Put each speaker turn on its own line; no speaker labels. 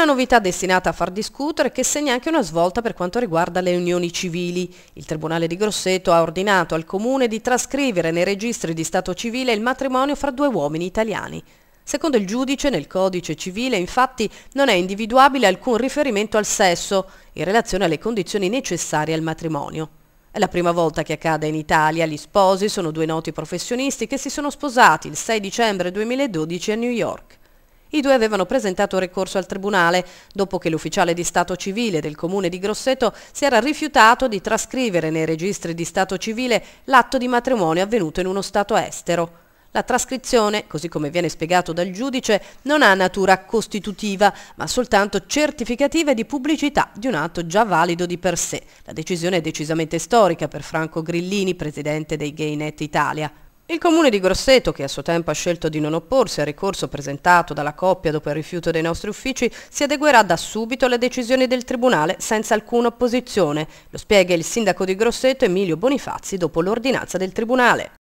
Una novità destinata a far discutere che segna anche una svolta per quanto riguarda le unioni civili. Il Tribunale di Grosseto ha ordinato al Comune di trascrivere nei registri di Stato civile il matrimonio fra due uomini italiani. Secondo il giudice, nel codice civile infatti non è individuabile alcun riferimento al sesso in relazione alle condizioni necessarie al matrimonio. È la prima volta che accade in Italia, gli sposi sono due noti professionisti che si sono sposati il 6 dicembre 2012 a New York. I due avevano presentato ricorso al Tribunale, dopo che l'ufficiale di Stato civile del Comune di Grosseto si era rifiutato di trascrivere nei registri di Stato civile l'atto di matrimonio avvenuto in uno Stato estero. La trascrizione, così come viene spiegato dal giudice, non ha natura costitutiva, ma soltanto certificativa di pubblicità di un atto già valido di per sé. La decisione è decisamente storica per Franco Grillini, presidente dei Gay Net Italia. Il comune di Grosseto, che a suo tempo ha scelto di non opporsi al ricorso presentato dalla coppia dopo il rifiuto dei nostri uffici, si adeguerà da subito alle decisioni del Tribunale senza alcuna opposizione. Lo spiega il sindaco di Grosseto Emilio Bonifazzi dopo l'ordinanza del Tribunale.